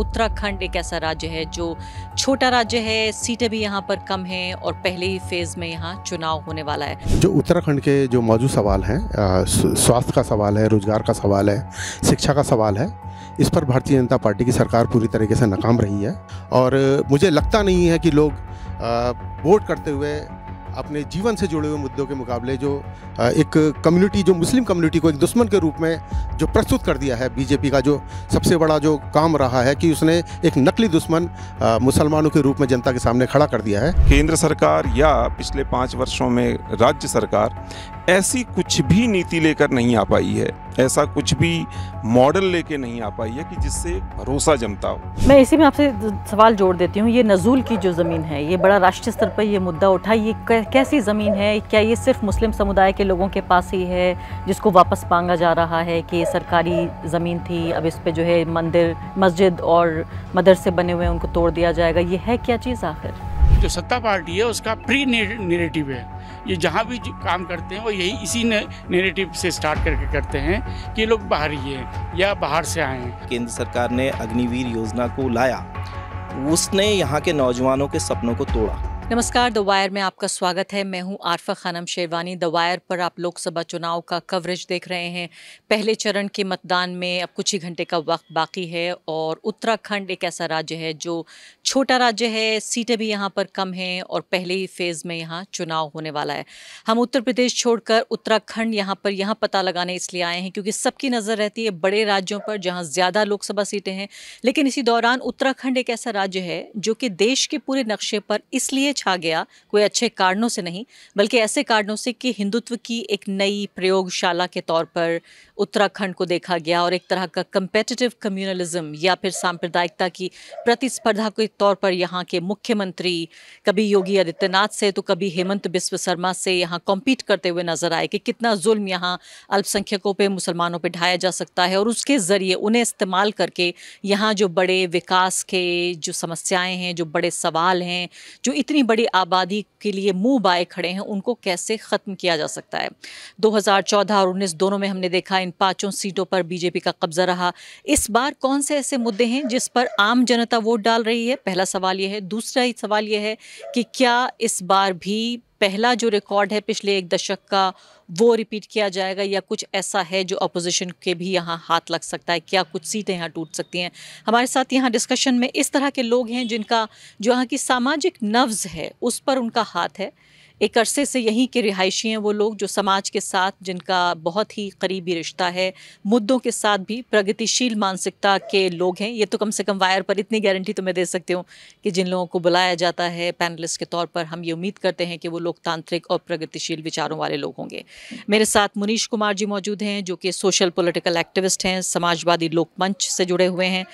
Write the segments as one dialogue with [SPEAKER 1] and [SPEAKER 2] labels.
[SPEAKER 1] उत्तराखंड एक ऐसा राज्य है जो छोटा राज्य है सीटें भी यहाँ पर कम हैं और पहले ही फेज में यहाँ चुनाव होने वाला है
[SPEAKER 2] जो उत्तराखंड के जो मौजूद सवाल हैं स्वास्थ्य का सवाल है रोजगार का सवाल है शिक्षा का सवाल है इस पर भारतीय जनता पार्टी की सरकार पूरी तरीके से नाकाम रही है और मुझे लगता नहीं है कि लोग वोट करते हुए अपने जीवन से जुड़े हुए मुद्दों के मुकाबले जो एक कम्युनिटी जो मुस्लिम कम्युनिटी को एक दुश्मन के रूप में जो प्रस्तुत कर दिया है बीजेपी का जो सबसे बड़ा जो काम रहा है कि उसने एक नकली दुश्मन मुसलमानों के रूप में जनता के सामने खड़ा कर दिया है
[SPEAKER 3] केंद्र सरकार या पिछले पाँच वर्षों में राज्य सरकार ऐसी कुछ भी नीति लेकर नहीं आ पाई है ऐसा कुछ भी मॉडल लेके नहीं आ पाई है कि जिससे भरोसा जमता
[SPEAKER 1] हो मैं इसी में आपसे सवाल जोड़ देती हूँ ये नजूल की जो ज़मीन है ये बड़ा राष्ट्रीय स्तर पर ये मुद्दा उठा ये कैसी ज़मीन है क्या ये सिर्फ मुस्लिम समुदाय के लोगों के पास ही है जिसको वापस मांगा जा रहा है कि ये सरकारी ज़मीन थी अब इस पर जो है मंदिर मस्जिद और मदरसे बने हुए उनको तोड़ दिया जाएगा ये है क्या चीज़ आखिर
[SPEAKER 4] जो सत्ता पार्टी है उसका प्री नेरेटिव है ये जहाँ भी काम करते हैं वो यही इसी ने नेरेटिव से स्टार्ट करके करते हैं कि लोग बाहर ही हैं या बाहर से आए हैं
[SPEAKER 5] केंद्र सरकार ने अग्निवीर योजना को लाया उसने यहाँ के नौजवानों के सपनों को तोड़ा
[SPEAKER 1] नमस्कार द वायर में आपका स्वागत है मैं हूं आरफा खानम शेरवानी द वायर पर आप लोकसभा चुनाव का कवरेज देख रहे हैं पहले चरण के मतदान में अब कुछ ही घंटे का वक्त बाकी है और उत्तराखंड एक ऐसा राज्य है जो छोटा राज्य है सीटें भी यहां पर कम हैं और पहले ही फेज़ में यहाँ चुनाव होने वाला है हम उत्तर प्रदेश छोड़कर उत्तराखंड यहाँ पर यहाँ पता लगाने इसलिए आए हैं क्योंकि सबकी नज़र रहती है बड़े राज्यों पर जहाँ ज़्यादा लोकसभा सीटें हैं लेकिन इसी दौरान उत्तराखंड एक ऐसा राज्य है जो कि देश के पूरे नक्शे पर इसलिए छा गया कोई अच्छे कारणों से नहीं बल्कि ऐसे कारणों से कि हिंदुत्व की एक नई प्रयोगशाला के तौर पर उत्तराखंड को देखा गया और एक तरह का कंपेटिटिव कम्युनलिज्म या फिर सांप्रदायिकता की प्रतिस्पर्धा के तौर पर यहाँ के मुख्यमंत्री कभी योगी आदित्यनाथ से तो कभी हेमंत बिस्व शर्मा से यहाँ कॉम्पीट करते हुए नजर आए कि कितना जुल्म यहाँ अल्पसंख्यकों पर मुसलमानों पर ढाया जा सकता है और उसके ज़रिए उन्हें इस्तेमाल करके यहाँ जो बड़े विकास के जो समस्याएं हैं जो बड़े सवाल हैं जो इतनी बड़ी आबादी के लिए मुंह बाए खड़े हैं उनको कैसे ख़त्म किया जा सकता है 2014 और 19 दोनों में हमने देखा इन पांचों सीटों पर बीजेपी का कब्जा रहा इस बार कौन से ऐसे मुद्दे हैं जिस पर आम जनता वोट डाल रही है पहला सवाल यह है दूसरा ही सवाल यह है कि क्या इस बार भी पहला जो रिकॉर्ड है पिछले एक दशक का वो रिपीट किया जाएगा या कुछ ऐसा है जो अपोजिशन के भी यहाँ हाथ लग सकता है क्या कुछ सीटें यहाँ टूट सकती हैं हमारे साथ यहाँ डिस्कशन में इस तरह के लोग हैं जिनका जो यहाँ की सामाजिक नव्ज़ है उस पर उनका हाथ है एक अरसे से यहीं के रिहायशी हैं वो लोग जो समाज के साथ जिनका बहुत ही करीबी रिश्ता है मुद्दों के साथ भी प्रगतिशील मानसिकता के लोग हैं ये तो कम से कम वायर पर इतनी गारंटी तो मैं दे सकती हूँ कि जिन लोगों को बुलाया जाता है पैनलिस्ट के तौर पर हम ये उम्मीद करते हैं कि वो लोकतांत्रिक और प्रगतिशील विचारों वाले लोग होंगे मेरे साथ मुनीश कुमार जी मौजूद हैं जो कि सोशल पोलिटिकल एक्टिविस्ट हैं समाजवादी लोकमंच से जुड़े हुए हैं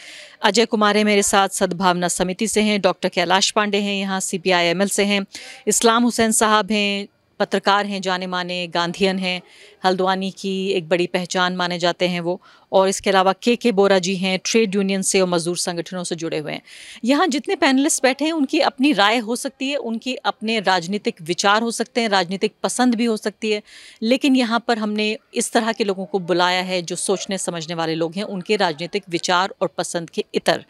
[SPEAKER 1] अजय कुमार है मेरे साथ सद्भावना समिति से हैं डॉक्टर कैलाश पांडे हैं यहाँ C P I M L से हैं इस्लाम हुसैन साहब हैं पत्रकार हैं जाने माने गांधीयन हैं हल्द्वानी की एक बड़ी पहचान माने जाते हैं वो और इसके अलावा के के बोरा जी हैं ट्रेड यूनियन से और मज़दूर संगठनों से जुड़े हुए हैं यहाँ जितने पैनलिस्ट बैठे हैं उनकी अपनी राय हो सकती है उनकी अपने राजनीतिक विचार हो सकते हैं राजनीतिक पसंद भी हो सकती है लेकिन यहाँ पर हमने इस तरह के लोगों को बुलाया है जो सोचने समझने वाले लोग हैं उनके राजनीतिक विचार और पसंद के इतर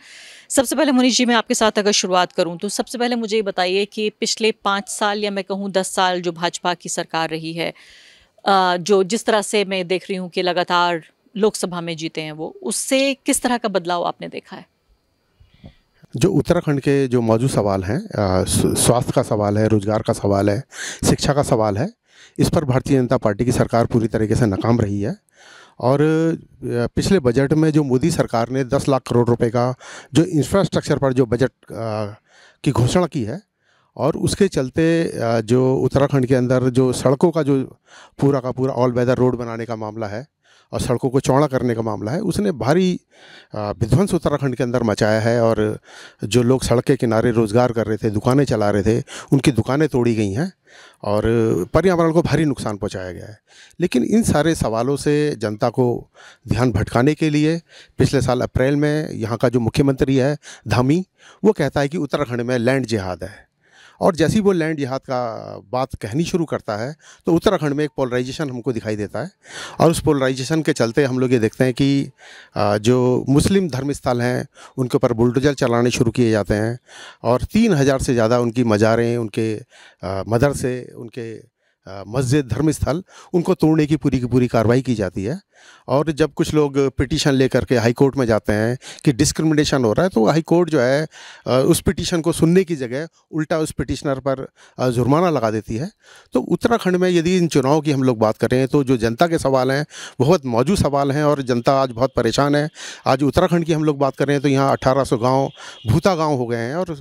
[SPEAKER 1] सबसे पहले मुनीष जी मैं आपके साथ अगर शुरुआत करूं तो सबसे पहले मुझे ये बताइए कि पिछले पाँच साल या मैं कहूँ दस साल जो भाजपा की सरकार रही है जो जिस तरह से मैं देख रही हूँ कि लगातार लोकसभा में जीते हैं वो उससे किस तरह का बदलाव आपने देखा है
[SPEAKER 2] जो उत्तराखंड के जो मौजूद सवाल हैं स्वास्थ्य का सवाल है रोजगार का सवाल है शिक्षा का सवाल है इस पर भारतीय जनता पार्टी की सरकार पूरी तरीके से नाकाम रही है और पिछले बजट में जो मोदी सरकार ने 10 लाख करोड़ रुपए का जो इंफ्रास्ट्रक्चर पर जो बजट की घोषणा की है और उसके चलते जो उत्तराखंड के अंदर जो सड़कों का जो पूरा का पूरा ऑल वेदर रोड बनाने का मामला है और सड़कों को चौड़ा करने का मामला है उसने भारी विध्वंस उत्तराखंड के अंदर मचाया है और जो लोग सड़क के किनारे रोज़गार कर रहे थे दुकानें चला रहे थे उनकी दुकानें तोड़ी गई हैं और पर्यावरण को भारी नुकसान पहुंचाया गया है लेकिन इन सारे सवालों से जनता को ध्यान भटकाने के लिए पिछले साल अप्रैल में यहाँ का जो मुख्यमंत्री है धामी वो कहता है कि उत्तराखंड में लैंड जिहाद है और जैसी वो लैंड जिहाद का बात कहनी शुरू करता है तो उत्तराखंड में एक पोलराइजेशन हमको दिखाई देता है और उस पोलराइजेशन के चलते हम लोग ये देखते हैं कि जो मुस्लिम धर्म स्थल हैं उनके ऊपर बुलडोजर चलाने शुरू किए जाते हैं और तीन हज़ार से ज़्यादा उनकी मज़ारें उनके मदरसे उनके मस्जिद धर्म स्थल उनको तोड़ने की पूरी की पूरी कार्रवाई की जाती है और जब कुछ लोग पिटीशन लेकर के हाई कोर्ट में जाते हैं कि डिस्क्रिमिनेशन हो रहा है तो हाई कोर्ट जो है उस पिटीशन को सुनने की जगह उल्टा उस पिटिशनर पर जुर्माना लगा देती है तो उत्तराखंड में यदि इन चुनाव की हम लोग बात करें तो जो जनता के सवाल हैं बहुत मौजूद सवाल हैं और जनता आज बहुत परेशान है आज उत्तराखंड की हम लोग बात करें तो यहाँ अठारह सौ गाँव भूता गाँव हो गए हैं और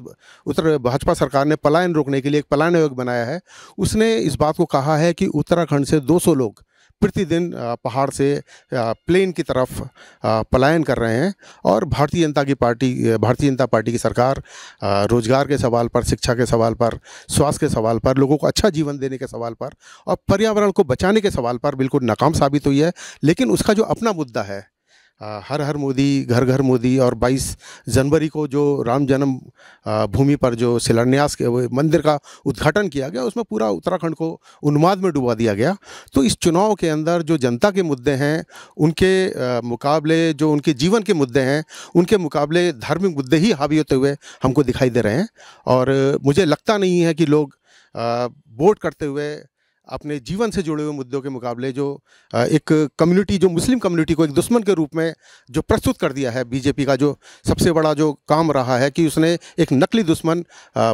[SPEAKER 2] उत्तर भाजपा सरकार ने पलायन रोकने के लिए एक पलायन आयोग बनाया है उसने इस बात को कहा है कि उत्तराखंड से दो लोग प्रतिदिन पहाड़ से प्लेन की तरफ पलायन कर रहे हैं और भारतीय जनता की पार्टी भारतीय जनता पार्टी की सरकार रोजगार के सवाल पर शिक्षा के सवाल पर स्वास्थ्य के सवाल पर लोगों को अच्छा जीवन देने के सवाल पर और पर्यावरण को बचाने के सवाल पर बिल्कुल नाकाम साबित हुई है लेकिन उसका जो अपना मुद्दा है हर हर मोदी घर घर मोदी और 22 जनवरी को जो राम जन्म भूमि पर जो शिलान्यास के मंदिर का उद्घाटन किया गया उसमें पूरा उत्तराखंड को उन्माद में डुबा दिया गया तो इस चुनाव के अंदर जो जनता के मुद्दे हैं उनके मुकाबले जो उनके जीवन के मुद्दे हैं उनके मुकाबले धार्मिक मुद्दे ही हावी होते हुए हमको दिखाई दे रहे हैं और मुझे लगता नहीं है कि लोग वोट करते हुए अपने जीवन से जुड़े हुए मुद्दों के मुकाबले जो एक कम्युनिटी जो मुस्लिम कम्युनिटी को एक दुश्मन के रूप में जो प्रस्तुत कर दिया है बीजेपी का जो सबसे बड़ा जो काम रहा है कि उसने एक नकली दुश्मन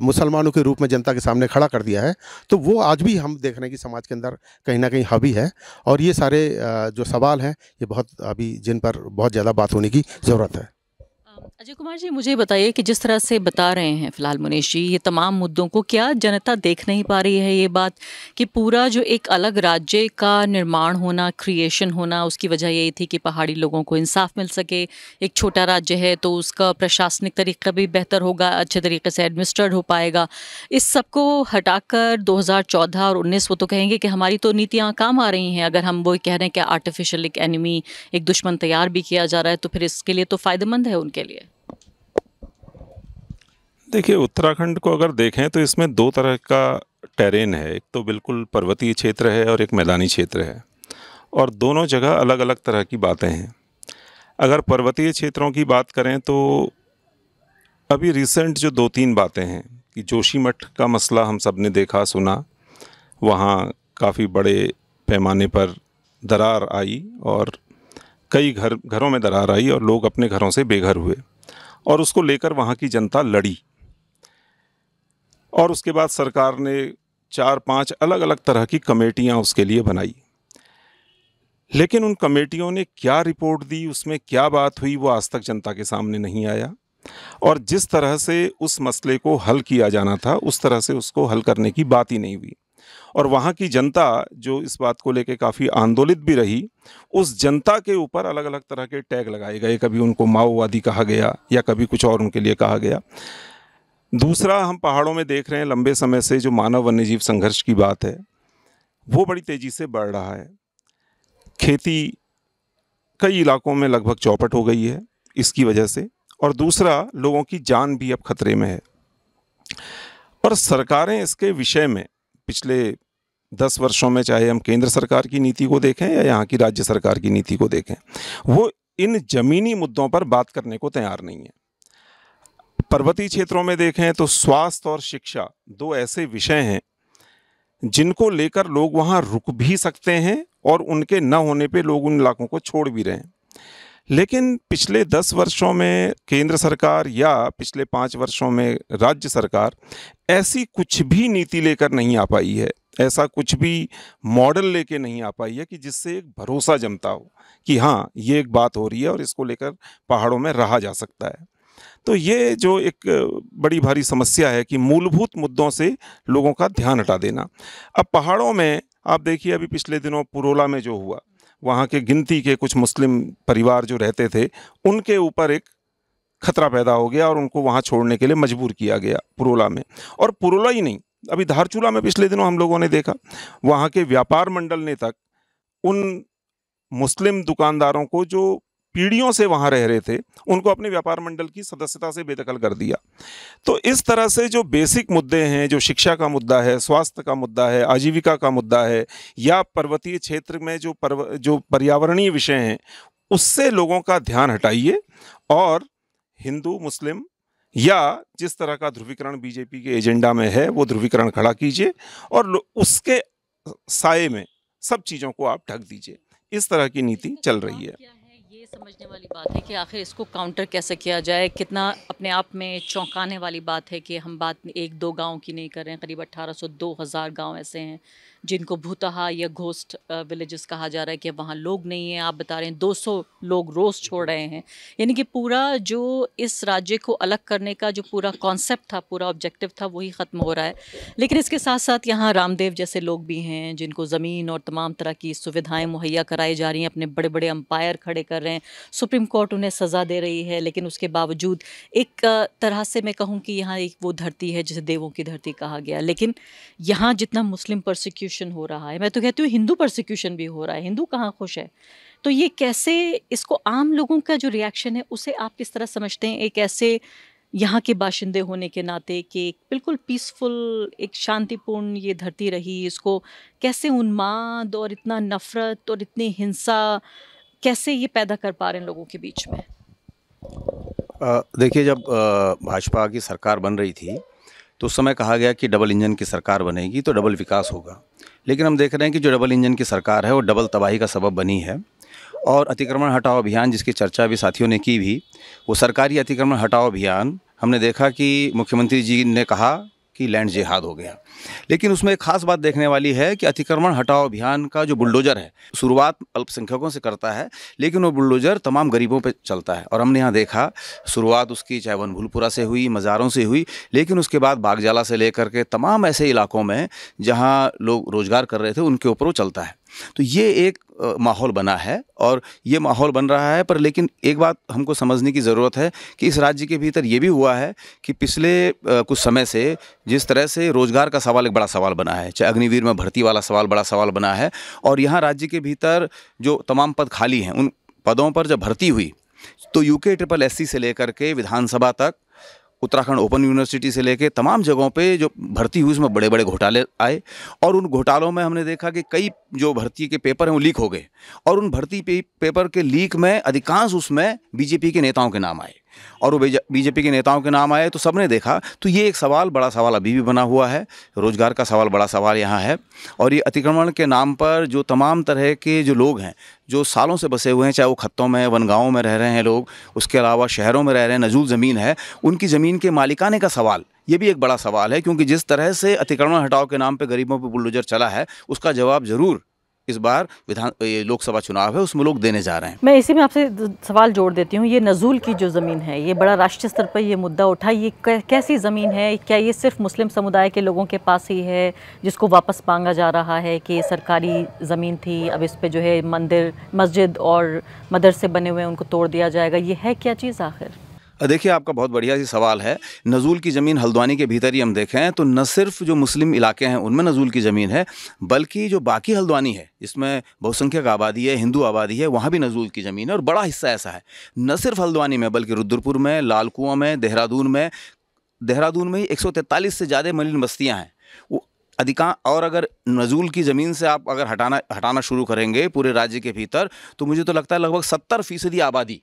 [SPEAKER 2] मुसलमानों के रूप में जनता के सामने खड़ा कर दिया है तो वो आज भी हम देख रहे हैं कि समाज के अंदर कहीं ना कहीं हावी है और ये सारे जो सवाल हैं ये बहुत अभी जिन पर बहुत ज़्यादा बात होने की ज़रूरत है
[SPEAKER 1] अजय कुमार जी मुझे बताइए कि जिस तरह से बता रहे हैं फिलहाल मुनीश जी ये तमाम मुद्दों को क्या जनता देख नहीं पा रही है ये बात कि पूरा जो एक अलग राज्य का निर्माण होना क्रिएशन होना उसकी वजह यही थी कि पहाड़ी लोगों को इंसाफ मिल सके एक छोटा राज्य है तो उसका प्रशासनिक तरीका भी बेहतर होगा अच्छे तरीके से एडमिनिस्ट्रेट हो पाएगा इस सबको कर दो और उन्नीस वो तो कहेंगे कि हमारी तो नीतियाँ काम आ रही हैं अगर हम वो कह रहे हैं कि आर्टिफिशियल एक एनिमी एक दुश्मन तैयार भी किया जा रहा है तो फिर इसके लिए तो फ़ायदेमंद है उनके लिए
[SPEAKER 3] देखिए उत्तराखंड को अगर देखें तो इसमें दो तरह का टेरेन है एक तो बिल्कुल पर्वतीय क्षेत्र है और एक मैदानी क्षेत्र है और दोनों जगह अलग अलग तरह की बातें हैं अगर पर्वतीय क्षेत्रों की बात करें तो अभी रिसेंट जो दो तीन बातें हैं कि जोशीमठ का मसला हम सब ने देखा सुना वहाँ काफ़ी बड़े पैमाने पर दरार आई और कई घर घरों में दरार आई और लोग अपने घरों से बेघर हुए और उसको लेकर वहाँ की जनता लड़ी और उसके बाद सरकार ने चार पांच अलग अलग तरह की कमेटियाँ उसके लिए बनाई लेकिन उन कमेटियों ने क्या रिपोर्ट दी उसमें क्या बात हुई वो आज तक जनता के सामने नहीं आया और जिस तरह से उस मसले को हल किया जाना था उस तरह से उसको हल करने की बात ही नहीं हुई और वहाँ की जनता जो इस बात को लेकर काफ़ी आंदोलित भी रही उस जनता के ऊपर अलग अलग तरह के टैग लगाए गए कभी उनको माओवादी कहा गया या कभी कुछ और उनके लिए कहा गया दूसरा हम पहाड़ों में देख रहे हैं लंबे समय से जो मानव वन्यजीव संघर्ष की बात है वो बड़ी तेज़ी से बढ़ रहा है खेती कई इलाकों में लगभग चौपट हो गई है इसकी वजह से और दूसरा लोगों की जान भी अब खतरे में है और सरकारें इसके विषय में पिछले दस वर्षों में चाहे हम केंद्र सरकार की नीति को देखें या यहाँ की राज्य सरकार की नीति को देखें वो इन ज़मीनी मुद्दों पर बात करने को तैयार नहीं है पर्वतीय क्षेत्रों में देखें तो स्वास्थ्य और शिक्षा दो ऐसे विषय हैं जिनको लेकर लोग वहाँ रुक भी सकते हैं और उनके न होने पे लोग उन इलाकों को छोड़ भी रहे हैं लेकिन पिछले दस वर्षों में केंद्र सरकार या पिछले पाँच वर्षों में राज्य सरकार ऐसी कुछ भी नीति लेकर नहीं आ पाई है ऐसा कुछ भी मॉडल लेके नहीं आ पाई है कि जिससे एक भरोसा जमता हो कि हाँ ये एक बात हो रही है और इसको लेकर पहाड़ों में रहा जा सकता है तो ये जो एक बड़ी भारी समस्या है कि मूलभूत मुद्दों से लोगों का ध्यान हटा देना अब पहाड़ों में आप देखिए अभी पिछले दिनों पुरोला में जो हुआ वहाँ के गिनती के कुछ मुस्लिम परिवार जो रहते थे उनके ऊपर एक खतरा पैदा हो गया और उनको वहाँ छोड़ने के लिए मजबूर किया गया पुरोला में और पुरोला ही नहीं अभी धारचूला में पिछले दिनों हम लोगों ने देखा वहाँ के व्यापार मंडल ने तक उन मुस्लिम दुकानदारों को जो पीढ़ियों से वहाँ रह रहे थे उनको अपने व्यापार मंडल की सदस्यता से बेदखल कर दिया तो इस तरह से जो बेसिक मुद्दे हैं जो शिक्षा का मुद्दा है स्वास्थ्य का मुद्दा है आजीविका का मुद्दा है या पर्वतीय क्षेत्र में जो पर्व जो पर्यावरणीय विषय हैं उससे लोगों का ध्यान हटाइए और हिंदू मुस्लिम या जिस तरह का ध्रुवीकरण बीजेपी के एजेंडा में है वो ध्रुवीकरण खड़ा कीजिए और उसके साय में सब चीज़ों को आप ढक दीजिए इस तरह की नीति चल रही है
[SPEAKER 1] समझने वाली बात है कि आखिर इसको काउंटर कैसे किया जाए कितना अपने आप में चौंकाने वाली बात है कि हम बात एक दो गांव की नहीं कर रहे हैं करीब अट्ठारह सौ दो हज़ार गाँव ऐसे हैं जिनको भूतहा या घोस्ट विलेजेस कहा जा रहा है कि वहाँ लोग नहीं हैं आप बता रहे हैं दो सौ लोग रोज़ छोड़ रहे हैं यानी कि पूरा जो इस राज्य को अलग करने का जो पूरा कॉन्सेप्ट था पूरा ऑब्जेक्टिव था वही ख़त्म हो रहा है लेकिन इसके साथ साथ यहाँ रामदेव जैसे लोग भी हैं जिनको ज़मीन और तमाम तरह की सुविधाएँ मुहैया कराई जा रही हैं अपने बड़े बड़े अम्पायर खड़े कर रहे हैं हैं सुप्रीम कोर्ट उन्हें सज़ा दे रही है लेकिन उसके बावजूद एक तरह से मैं कहूँ कि यहाँ एक वो धरती है जिसे देवों की धरती कहा गया लेकिन यहाँ जितना मुस्लिम प्रोसिक्यूशन हो रहा है मैं तो कहती हूँ हिंदू प्रोसिक्यूशन भी हो रहा है हिंदू कहाँ खुश है तो ये कैसे इसको आम लोगों का जो रिएक्शन है उसे आप किस तरह समझते हैं एक ऐसे यहाँ के बाशिंदे होने के नाते कि एक बिल्कुल पीसफुल एक शांतिपूर्ण ये धरती रही इसको कैसे उन्माद और इतना नफ़रत और इतनी हिंसा कैसे ये पैदा कर पा रहे हैं लोगों के बीच में
[SPEAKER 6] देखिए जब भाजपा की सरकार बन रही थी तो उस समय कहा गया कि डबल इंजन की सरकार बनेगी तो डबल विकास होगा लेकिन हम देख रहे हैं कि जो डबल इंजन की सरकार है वो डबल तबाही का सबब बनी है और अतिक्रमण हटाओ अभियान जिसकी चर्चा भी साथियों ने की भी वो सरकारी अतिक्रमण हटाओ अभियान हमने देखा कि मुख्यमंत्री जी ने कहा कि लैंड जिहाद हो गया लेकिन उसमें एक खास बात देखने वाली है कि अतिक्रमण हटाओ अभियान का जो बुलडोजर है शुरुआत अल्पसंख्यकों से करता है लेकिन वो बुलडोजर तमाम गरीबों पर चलता है और हमने यहाँ देखा शुरुआत उसकी चाहे वनभुलपुरा से हुई मज़ारों से हुई लेकिन उसके बाद बागजाला से लेकर के तमाम ऐसे इलाकों में जहाँ लोग रोज़गार कर रहे थे उनके ऊपर वो चलता है तो ये एक माहौल बना है और ये माहौल बन रहा है पर लेकिन एक बात हमको समझने की ज़रूरत है कि इस राज्य के भीतर ये भी हुआ है कि पिछले कुछ समय से जिस तरह से रोज़गार का सवाल एक बड़ा सवाल बना है चाहे अग्निवीर में भर्ती वाला सवाल बड़ा सवाल बना है और यहाँ राज्य के भीतर जो तमाम पद खाली हैं उन पदों पर जब भर्ती हुई तो यूके ट्रिपल एस से लेकर के विधानसभा तक उत्तराखंड ओपन यूनिवर्सिटी से लेके तमाम जगहों पे जो भर्ती हुई उसमें बड़े बड़े घोटाले आए और उन घोटालों में हमने देखा कि कई जो भर्ती के पेपर हैं वो लीक हो गए और उन भर्ती पेपर के लीक में अधिकांश उसमें बीजेपी के नेताओं के नाम आए और वो बीजेपी के नेताओं के नाम आए तो सबने देखा तो ये एक सवाल बड़ा सवाल अभी भी बना हुआ है रोजगार का सवाल बड़ा सवाल यहाँ है और ये अतिक्रमण के नाम पर जो तमाम तरह के जो लोग हैं जो सालों से बसे हुए हैं चाहे वो खत्तों में वन गाँव में रह रहे हैं लोग उसके अलावा शहरों में रह रहे हैं नजूल ज़मीन है उनकी ज़मीन के मालिकाने का सवाल ये भी एक बड़ा सवाल है क्योंकि जिस तरह से अतिक्रमण हटाओ के नाम पर गरीबों पर बुलडोजर चला है उसका जवाब ज़रूर इस बार विधान लोकसभा चुनाव है उसमें लोग देने जा रहे हैं
[SPEAKER 1] मैं इसी में आपसे सवाल जोड़ देती हूँ ये नजूल की जो ज़मीन है ये बड़ा राष्ट्रीय स्तर पर ये मुद्दा उठा ये कैसी ज़मीन है क्या ये सिर्फ मुस्लिम समुदाय के लोगों के पास ही है जिसको वापस मांगा जा रहा है कि ये सरकारी ज़मीन थी अब इस पर जो है मंदिर मस्जिद और मदरसे बने हुए हैं उनको तोड़ दिया जाएगा ये है क्या चीज़ आखिर
[SPEAKER 6] देखिए आपका बहुत बढ़िया सी सवाल है नज़ूल की ज़मीन हल्द्वानी के भीतर ही हम देखें तो न सिर्फ जो मुस्लिम इलाके हैं उनमें नज़ूल की ज़मीन है बल्कि जो बाकी हल्द्वानी है इसमें बहुसंख्यक आबादी है हिंदू आबादी है वहाँ भी नज़ूल की ज़मीन है और बड़ा हिस्सा ऐसा है न सिर्फ हल्द्वानी में बल्कि रुद्रपुर में लाल कुआं में देहरादून में देहरादून में ही एक से ज़्यादा मलिन बस्तियाँ हैं वो अधिकां और अगर नजूल की ज़मीन से आप अगर हटाना हटाना शुरू करेंगे पूरे राज्य के भीतर तो मुझे तो लगता है लगभग सत्तर फीसदी आबादी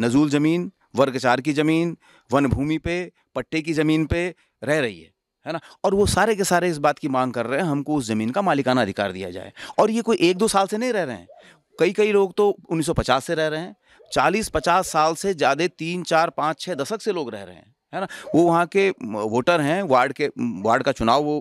[SPEAKER 6] नजूल ज़मीन वर्गचार की ज़मीन वन भूमि पे पट्टे की ज़मीन पे रह रही है है ना और वो सारे के सारे इस बात की मांग कर रहे हैं हमको उस ज़मीन का मालिकाना अधिकार दिया जाए और ये कोई एक दो साल से नहीं रह रहे हैं कई कई लोग तो 1950 से रह रहे हैं 40-50 साल से ज़्यादा तीन चार पाँच छः दशक से लोग रह रहे हैं है ना वो वहाँ के वोटर हैं वार्ड के वार्ड का चुनाव वो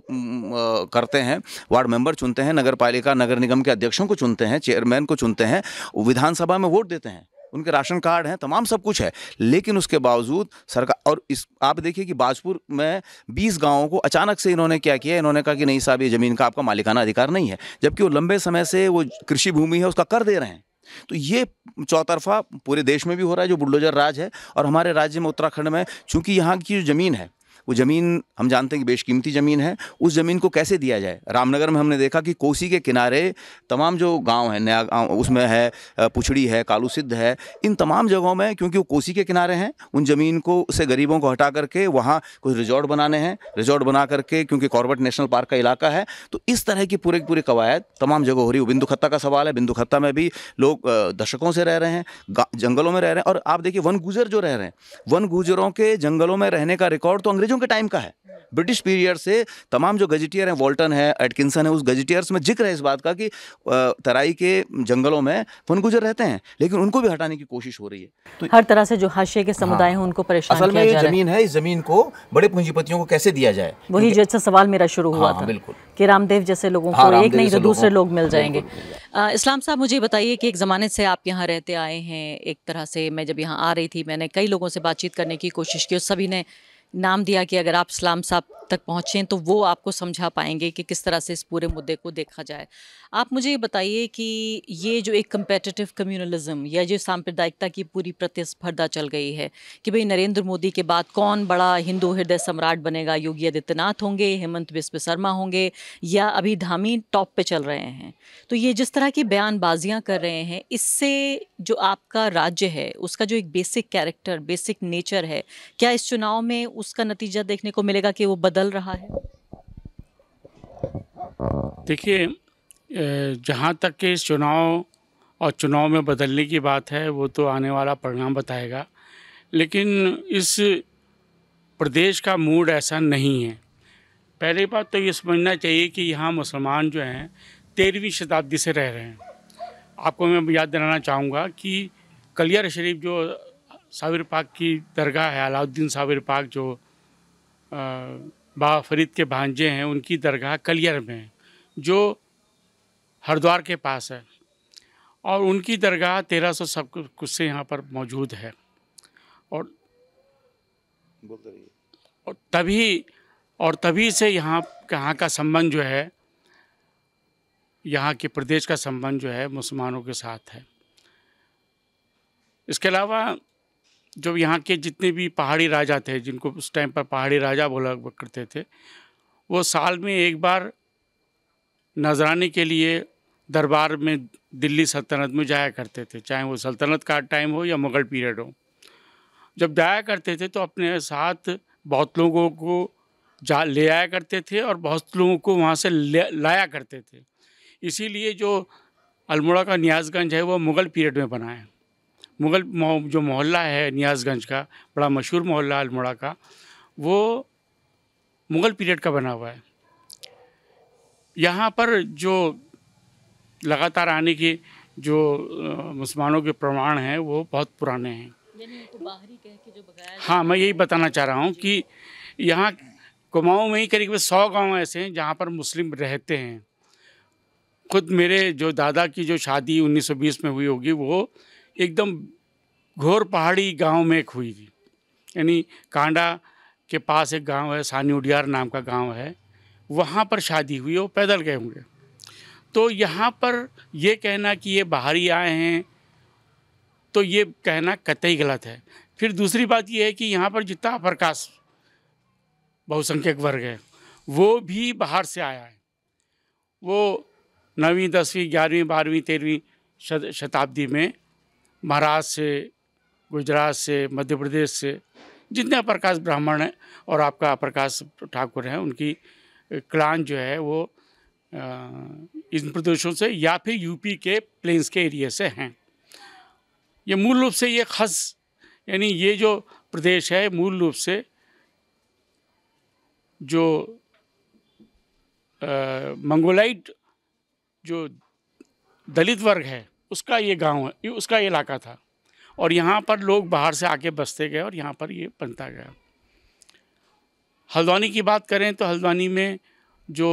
[SPEAKER 6] करते हैं वार्ड मेंबर चुनते हैं नगर पालिका नगर निगम के अध्यक्षों को चुनते हैं चेयरमैन को चुनते हैं विधानसभा में वोट देते हैं उनके राशन कार्ड हैं तमाम सब कुछ है लेकिन उसके बावजूद सरकार और इस आप देखिए कि बाजपुर में 20 गांवों को अचानक से इन्होंने क्या किया इन्होंने कहा कि नहीं साहब ये ज़मीन का आपका मालिकाना अधिकार नहीं है जबकि वो लंबे समय से वो कृषि भूमि है उसका कर दे रहे हैं तो ये चौतरफा पूरे देश में भी हो रहा है जो बुल्डोजर राज है और हमारे राज्य में उत्तराखंड में चूंकि यहाँ की जो ज़मीन है वो ज़मीन हम जानते हैं कि बेशकीमती ज़मीन है उस ज़मीन को कैसे दिया जाए रामनगर में हमने देखा कि कोसी के किनारे तमाम जो गाँव है नया गाँव उसमें है पुछड़ी है कालू सिद्ध है इन तमाम जगहों में क्योंकि वो कोसी के किनारे हैं उन ज़मीन को से गरीबों को हटा करके वहाँ कुछ रिजॉर्ट बनाने हैं रिजॉर्ट बना करके क्योंकि कॉर्बेट नेशनल पार्क का इलाका है तो इस तरह की की पूरी कवायद तमाम जगह हो रही है बिंदु खत्ता का सवाल है बिंदु खत्ता में भी लोग दशकों से रह रहे हैं जंगलों में रह रहे हैं और आप देखिए वन गुजर जो रह रहे हैं वन गुजरों के जंगलों में रहने का रिकॉर्ड तो अंग्रेजों अंग्रेजों के टाइम का है ब्रिटिश पीरियड से तमाम जो गजटियर हैं वॉल्टन है एडकिंसन है उस गजटियर्स में जिक्र है इस बात का कि तराई के जंगलों में फन गुजर रहते हैं लेकिन उनको भी हटाने की कोशिश हो रही है
[SPEAKER 1] तो हर तरह से जो हाशिए के हाँ। समुदाय हाँ, हैं उनको परेशान असल में ये जमीन
[SPEAKER 6] है इस जमीन को बड़े पूंजीपतियों को कैसे दिया जाए वही
[SPEAKER 1] जैसा अच्छा सवाल मेरा शुरू हुआ हाँ, था बिल्कुल कि रामदेव जैसे लोगों हाँ, को एक नहीं तो दूसरे लोग मिल जाएंगे इस्लाम साहब मुझे बताइए कि एक ज़माने से आप यहाँ रहते आए हैं एक तरह से मैं जब यहाँ आ रही थी मैंने कई लोगों से बातचीत करने की कोशिश की सभी ने नाम दिया कि अगर आप सलाम साहब तक पहुँचें तो वो आपको समझा पाएंगे कि किस तरह से इस पूरे मुद्दे को देखा जाए आप मुझे ये बताइए कि ये जो एक कम्पेटिटिव कम्यूनलिज़म या जो सांप्रदायिकता की पूरी प्रतिस्पर्धा चल गई है कि भाई नरेंद्र मोदी के बाद कौन बड़ा हिंदू हृदय सम्राट बनेगा योगी आदित्यनाथ होंगे हेमंत बिस्व शर्मा होंगे या अभी धामी टॉप पे चल रहे हैं तो ये जिस तरह की बयानबाजियाँ कर रहे हैं इससे जो आपका राज्य है उसका जो एक बेसिक कैरेक्टर बेसिक नेचर है क्या इस चुनाव में उसका नतीजा देखने को मिलेगा कि वो बदल बदल रहा है
[SPEAKER 4] देखिए जहाँ तक के चुनाव और चुनाव में बदलने की बात है वो तो आने वाला परिणाम बताएगा लेकिन इस प्रदेश का मूड ऐसा नहीं है पहली बात तो ये समझना चाहिए कि यहाँ मुसलमान जो हैं तेरहवीं शताब्दी से रह रहे हैं आपको मैं याद दिलाना चाहूँगा कि कलियर शरीफ जो साविर पाक की दरगाह है अलाउद्दीन साविर पाक जो बाबा फरीद के भांजे हैं उनकी दरगाह कलियर में है जो हरिद्वार के पास है और उनकी दरगाह तेरह सौ सब कुछ से यहाँ पर मौजूद है और और तभी और तभी से यहाँ कहाँ का संबंध जो है यहाँ के प्रदेश का संबंध जो है मुसलमानों के साथ है इसके अलावा जो यहाँ के जितने भी पहाड़ी राजा थे जिनको उस टाइम पर पहाड़ी राजा बोला करते थे वो साल में एक बार नजराने के लिए दरबार में दिल्ली सल्तनत में जाया करते थे चाहे वो सल्तनत का टाइम हो या मुग़ल पीरियड हो जब जाया करते थे तो अपने साथ बहुत लोगों को जा ले आया करते थे और बहुत लोगों को वहाँ से लाया करते थे इसीलिए जो अल्मोड़ा का न्याजगंज है वो मुग़ल पीरियड में बना है मुग़ल जो मोहल्ला है नियाजगंज का बड़ा मशहूर मोहल्ला अल्मोड़ा का वो मुग़ल पीरियड का बना हुआ है यहाँ पर जो लगातार आने की जो मुसलमानों के प्रमाण हैं वो बहुत पुराने हैं
[SPEAKER 1] तो
[SPEAKER 4] हाँ मैं यही बताना चाह रहा हूँ कि यहाँ कुमाऊँ में ही करीब सौ गांव ऐसे हैं जहाँ पर मुस्लिम रहते हैं खुद मेरे जो दादा की जो शादी 1920 में हुई होगी वो एकदम घोर पहाड़ी गांव में एक हुई थी यानी कांडा के पास एक गांव है सानी उडियार नाम का गांव है वहाँ पर शादी हुई वो पैदल गए होंगे तो यहाँ पर ये कहना कि ये बाहरी आए हैं तो ये कहना कतई गलत है फिर दूसरी बात ये है कि यहाँ पर जितना प्रकाश बहुसंख्यक वर्ग है वो भी बाहर से आया है वो नवीं दसवीं ग्यारहवीं बारहवीं तेरहवीं शताब्दी में महाराष्ट्र से गुजरात से मध्य प्रदेश से जितने प्रकाश ब्राह्मण हैं और आपका प्रकाश ठाकुर हैं उनकी क्लान जो है वो इन प्रदेशों से या फिर यूपी के प्लेन्स के एरिया से हैं ये मूल रूप से ये खस यानी ये जो प्रदेश है मूल रूप से जो मंगोलाइट जो दलित वर्ग है उसका ये गांव है ये उसका इलाका था और यहाँ पर लोग बाहर से आके बसते गए और यहाँ पर ये बनता गया हल्द्वानी की बात करें तो हल्द्वानी में जो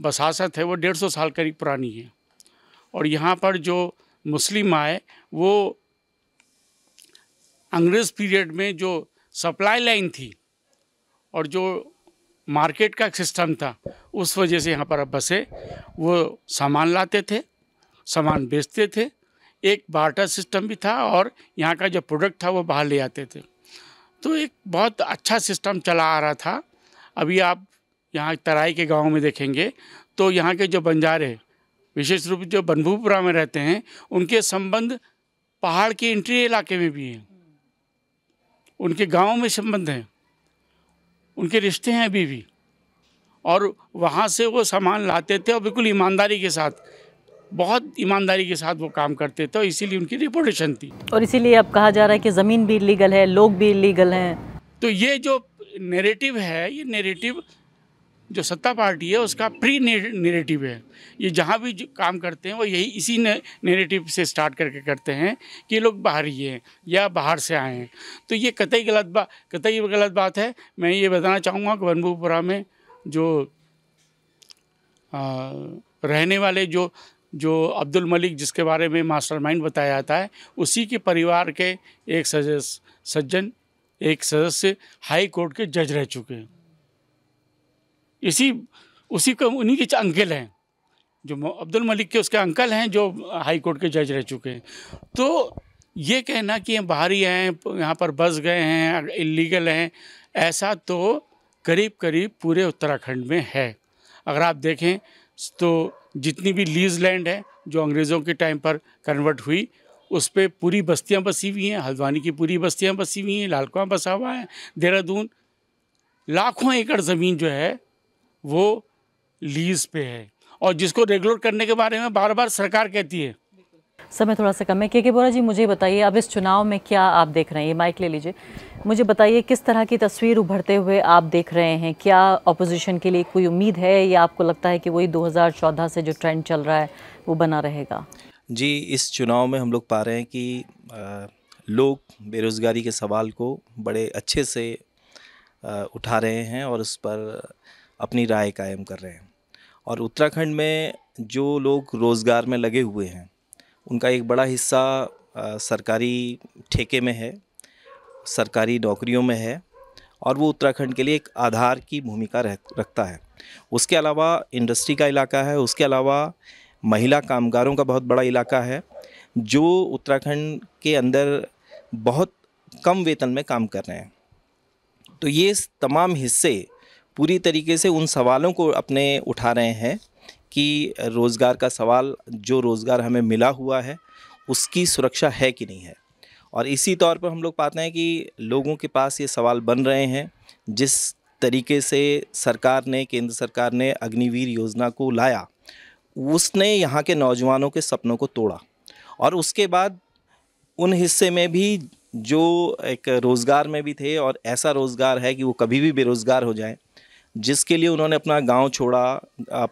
[SPEAKER 4] बसासत है वो डेढ़ सौ साल करीब पुरानी है और यहाँ पर जो मुस्लिम आए वो अंग्रेज़ पीरियड में जो सप्लाई लाइन थी और जो मार्केट का सिस्टम था उस वजह से यहाँ पर अब बसे वो सामान लाते थे सामान बेचते थे एक बार्टर सिस्टम भी था और यहाँ का जो प्रोडक्ट था वो बाहर ले आते थे तो एक बहुत अच्छा सिस्टम चला आ रहा था अभी आप यहाँ तराई के गांव में देखेंगे तो यहाँ के जो बंजारे विशेष रूप जो बनभूपुरा में रहते हैं उनके संबंध पहाड़ के इंट्री इलाके में भी हैं उनके गाँव में संबंध हैं उनके रिश्ते हैं अभी भी और वहाँ से वो सामान लाते थे और बिल्कुल ईमानदारी के साथ बहुत ईमानदारी के साथ वो काम करते थे और इसीलिए उनकी
[SPEAKER 1] रिपोर्टेशन थी और इसीलिए अब कहा जा रहा है कि ज़मीन भी इलीगल है लोग भी इलीगल हैं
[SPEAKER 4] तो ये जो नेरेटिव है ये नेरेटिव जो सत्ता पार्टी है उसका प्री नेरेटिव है ये जहाँ भी काम करते हैं वो यही इसी ने, नेरेटिव से स्टार्ट करके करते हैं कि लोग बाहर ही हैं या बाहर से आए हैं तो ये कतई गलत बात कतई गलत बात है मैं ये बताना चाहूँगा कि वनभूपुरा में जो आ, रहने वाले जो जो अब्दुल मलिक जिसके बारे में मास्टरमाइंड बताया जाता है उसी के परिवार के एक सदस्य सज्जन एक सदस्य हाई कोर्ट के जज रह चुके हैं इसी उसी का उन्हीं के अंकल हैं जो अब्दुल मलिक के उसके अंकल हैं जो हाई कोर्ट के जज रह चुके हैं तो ये कहना कि बाहरी हैं यहाँ पर बस गए हैं इलीगल हैं ऐसा तो करीब करीब पूरे उत्तराखंड में है अगर आप देखें तो जितनी भी लीज लैंड है जो अंग्रेज़ों के टाइम पर कन्वर्ट हुई उस पर पूरी बस्तियाँ बसी हुई हैं हल्द्वानी की पूरी बस्तियाँ बसी हुई हैं लालकुआ बसा हुआ है देहरादून लाखों एकड़ ज़मीन जो है वो लीज पे है और जिसको रेगुलर करने के बारे में बार बार सरकार कहती है
[SPEAKER 1] समय थोड़ा सा कम है के के बोरा जी मुझे बताइए अब इस चुनाव में क्या आप देख रहे हैं माइक ले लीजिए मुझे बताइए किस तरह की तस्वीर उभरते हुए आप देख रहे हैं क्या अपोजिशन के लिए कोई उम्मीद है या आपको लगता है कि वही 2014 से जो ट्रेंड चल रहा है वो बना रहेगा
[SPEAKER 5] जी इस चुनाव में हम लोग पा रहे हैं कि लोग बेरोज़गारी के सवाल को बड़े अच्छे से उठा रहे हैं और उस पर अपनी राय कायम कर रहे हैं और उत्तराखंड में जो लोग रोज़गार में लगे हुए हैं उनका एक बड़ा हिस्सा सरकारी ठेके में है सरकारी नौकरियों में है और वो उत्तराखंड के लिए एक आधार की भूमिका रह रखता है उसके अलावा इंडस्ट्री का इलाका है उसके अलावा महिला कामगारों का बहुत बड़ा इलाका है जो उत्तराखंड के अंदर बहुत कम वेतन में काम कर रहे हैं तो ये तमाम हिस्से पूरी तरीके से उन सवालों को अपने उठा रहे हैं कि रोज़गार का सवाल जो रोज़गार हमें मिला हुआ है उसकी सुरक्षा है कि नहीं है और इसी तौर पर हम लोग पाते हैं कि लोगों के पास ये सवाल बन रहे हैं जिस तरीके से सरकार ने केंद्र सरकार ने अग्निवीर योजना को लाया उसने यहाँ के नौजवानों के सपनों को तोड़ा और उसके बाद उन हिस्से में भी जो एक रोज़गार में भी थे और ऐसा रोज़गार है कि वो कभी भी बेरोज़गार हो जाए जिसके लिए उन्होंने अपना गांव छोड़ा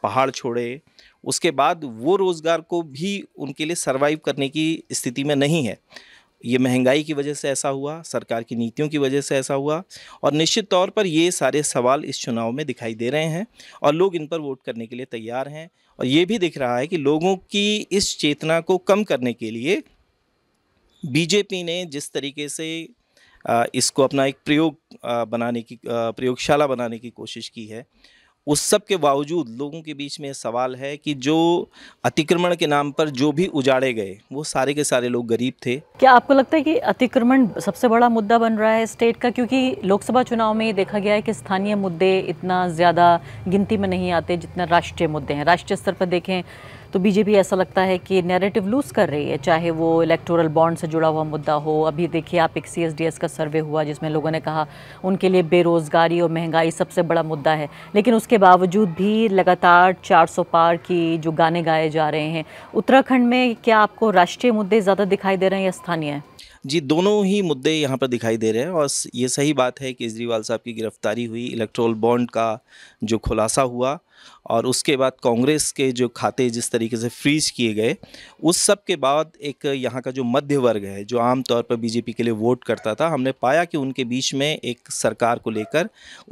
[SPEAKER 5] पहाड़ छोड़े उसके बाद वो रोज़गार को भी उनके लिए सरवाइव करने की स्थिति में नहीं है ये महंगाई की वजह से ऐसा हुआ सरकार की नीतियों की वजह से ऐसा हुआ और निश्चित तौर पर ये सारे सवाल इस चुनाव में दिखाई दे रहे हैं और लोग इन पर वोट करने के लिए तैयार हैं और ये भी दिख रहा है कि लोगों की इस चेतना को कम करने के लिए बीजेपी ने जिस तरीके से इसको अपना एक प्रयोग बनाने की प्रयोगशाला बनाने की कोशिश की है उस सब के बावजूद लोगों के बीच में सवाल है कि जो अतिक्रमण के नाम पर जो भी उजाड़े गए वो सारे के सारे लोग गरीब थे
[SPEAKER 1] क्या आपको लगता है कि अतिक्रमण सबसे बड़ा मुद्दा बन रहा है स्टेट का क्योंकि लोकसभा चुनाव में देखा गया है कि स्थानीय मुद्दे इतना ज़्यादा गिनती में नहीं आते जितना राष्ट्रीय मुद्दे हैं राष्ट्रीय स्तर पर देखें तो बीजेपी ऐसा लगता है कि नैरेटिव लूज़ कर रही है चाहे वो इलेक्टोरल बॉन्ड से जुड़ा हुआ मुद्दा हो अभी देखिए आप एक सी का सर्वे हुआ जिसमें लोगों ने कहा उनके लिए बेरोज़गारी और महंगाई सबसे बड़ा मुद्दा है लेकिन उसके बावजूद भी लगातार चार पार की जो गाने गाए जा रहे हैं उत्तराखंड में क्या आपको राष्ट्रीय मुद्दे ज़्यादा दिखाई दे रहे हैं या स्थानीय है?
[SPEAKER 5] जी दोनों ही मुद्दे यहाँ पर दिखाई दे रहे हैं और ये सही बात है केजरीवाल साहब की गिरफ्तारी हुई इलेक्ट्रोल बॉन्ड का जो खुलासा हुआ और उसके बाद कांग्रेस के जो खाते जिस तरीके से फ्रीज किए गए उस सब के बाद एक यहाँ का जो मध्य वर्ग है जो आम तौर पर बीजेपी के लिए वोट करता था हमने पाया कि उनके बीच में एक सरकार को लेकर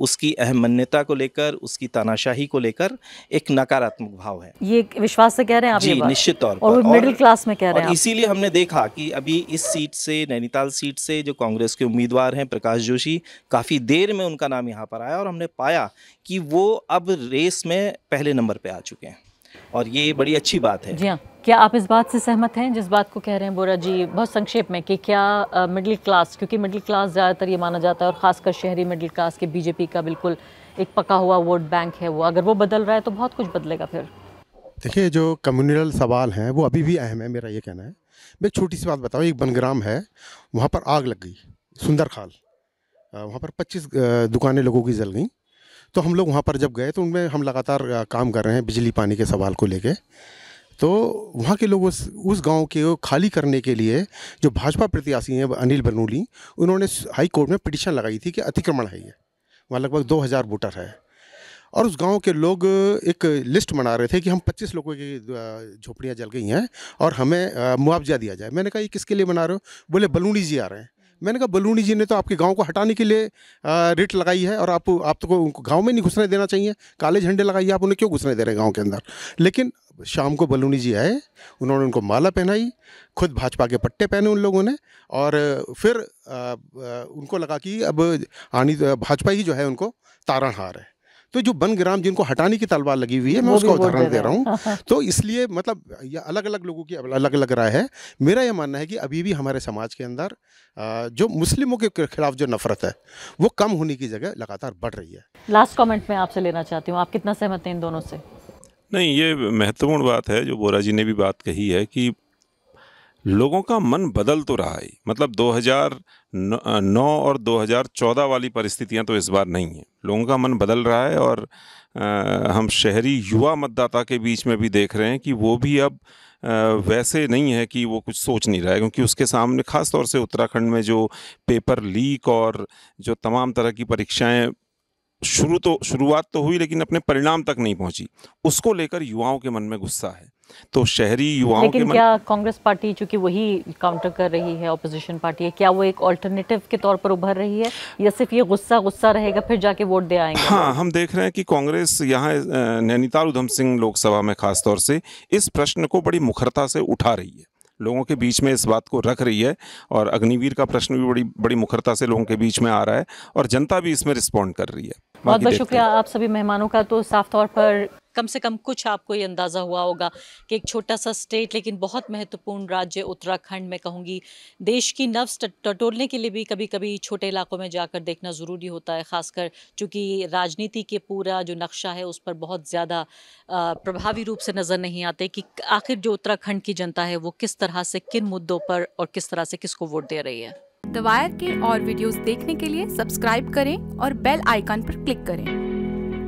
[SPEAKER 5] उसकी अहम मान्यता को लेकर उसकी तानाशाही को लेकर एक नकारात्मक भाव है
[SPEAKER 1] ये विश्वास से कह रहे हैं आप जी निश्चित तौर पर मिडिल क्लास में कह रहे हैं
[SPEAKER 5] इसीलिए हमने देखा कि अभी इस सीट से नैनीताल सीट से जो कांग्रेस के उम्मीदवार हैं प्रकाश जोशी काफ़ी देर में उनका नाम यहाँ पर आया और हमने पाया कि वो अब रेस में पहले नंबर पे आ चुके हैं और ये बड़ी अच्छी बात है जी
[SPEAKER 1] हाँ क्या आप इस बात से सहमत हैं जिस बात को कह रहे हैं बोरा जी बहुत संक्षेप में कि क्या मिडिल क्लास क्योंकि मिडिल क्लास ज़्यादातर ये माना जाता है और ख़ासकर शहरी मिडिल क्लास के बीजेपी का बिल्कुल एक पका हुआ वोट बैंक है वो अगर वो बदल रहा है तो बहुत कुछ बदलेगा फिर
[SPEAKER 2] देखिए जो कम्युनल सवाल हैं वो अभी भी अहम है मेरा ये कहना है मैं एक छोटी सी बात बताऊँ एक बनग्राम है वहाँ पर आग लग गई सुंदर खाल वहाँ पर 25 दुकानें लोगों की जल गई तो हम लोग वहाँ पर जब गए तो उनमें हम लगातार काम कर रहे हैं बिजली पानी के सवाल को लेके तो वहाँ के लोग उस उस गांव के खाली करने के लिए जो भाजपा प्रत्याशी हैं अनिल बनूली उन्होंने हाई कोर्ट में पिटिशन लगाई थी कि अतिक्रमण है ये वहाँ लगभग दो हज़ार वोटर है और उस गांव के लोग एक लिस्ट बना रहे थे कि हम 25 लोगों की झोपड़ियाँ जल गई हैं और हमें मुआवजा दिया जाए मैंने कहा ये किसके लिए बना रहे हो बोले बलूनी जी आ रहे हैं मैंने कहा बलूनी जी ने तो आपके गांव को हटाने के लिए रिट लगाई है और आप आप तो गांव में नहीं घुसने देना चाहिए काले झंडे लगाइए आप उन्हें क्यों घुसने दे रहे हैं गाँव के अंदर लेकिन शाम को बलूनी जी आए उन्होंने उनको माला पहनाई खुद भाजपा के पट्टे पहने उन लोगों ने और फिर आ, आ, उनको लगा कि अब आनी भाजपा ही जो है उनको तारणहार है तो जो बन ग्राम जिनको हटाने की तलवार लगी हुई है मैं उसका उदाहरण दे रहा हूँ हाँ, हाँ। तो इसलिए मतलब यह अलग अलग लोगों की अलग अलग राय है मेरा यह मानना है कि अभी भी हमारे समाज के अंदर जो मुस्लिमों के खिलाफ जो नफरत है वो कम होने की जगह लगातार बढ़ रही है
[SPEAKER 1] लास्ट कॉमेंट मैं आपसे लेना चाहती हूँ आप कितना सहमत हैं इन दोनों से
[SPEAKER 3] नहीं ये महत्वपूर्ण बात है जो बोरा जी ने भी बात कही है कि लोगों का मन बदल तो रहा है मतलब 2009 और 2014 वाली परिस्थितियां तो इस बार नहीं हैं लोगों का मन बदल रहा है और आ, हम शहरी युवा मतदाता के बीच में भी देख रहे हैं कि वो भी अब आ, वैसे नहीं है कि वो कुछ सोच नहीं रहा है क्योंकि उसके सामने ख़ास तौर से उत्तराखंड में जो पेपर लीक और जो तमाम तरह की परीक्षाएं शुरू तो शुरुआत तो हुई लेकिन अपने परिणाम तक नहीं पहुंची उसको लेकर युवाओं के मन में गुस्सा है तो शहरी युवाओं लेकिन के क्या
[SPEAKER 1] कांग्रेस पार्टी चूंकि वही काउंटर कर रही है ऑपोजिशन पार्टी है क्या वो एक ऑल्टरनेटिव के तौर पर उभर रही है या सिर्फ ये गुस्सा गुस्सा रहेगा फिर जाके वोट दे आएंगे
[SPEAKER 3] हाँ हम देख रहे हैं कि कांग्रेस यहाँ नैनीताल उधम सिंह लोकसभा में खासतौर से इस प्रश्न को बड़ी मुखरता से उठा रही है लोगों के बीच में इस बात को रख रही है और अग्निवीर का प्रश्न भी बड़ी बड़ी मुखरता से लोगों के बीच में आ रहा है और जनता भी इसमें रिस्पॉन्ड कर रही है बहुत बहुत शुक्रिया
[SPEAKER 1] आप सभी मेहमानों का तो साफ तौर पर कम से कम कुछ आपको ये अंदाज़ा हुआ होगा कि एक छोटा सा स्टेट लेकिन बहुत महत्वपूर्ण राज्य उत्तराखंड में कहूँगी देश की नफ्स टटोलने के लिए भी कभी कभी छोटे इलाकों में जाकर देखना ज़रूरी होता है ख़ासकर चूँकि राजनीति के पूरा जो नक्शा है उस पर बहुत ज़्यादा प्रभावी रूप से नज़र नहीं आते कि आखिर जो उत्तराखंड की जनता है वो किस तरह से किन मुद्दों पर और किस तरह से किसको वोट दे रही है दवायर के और वीडियोस देखने के लिए सब्सक्राइब करें और बेल आइकन पर क्लिक करें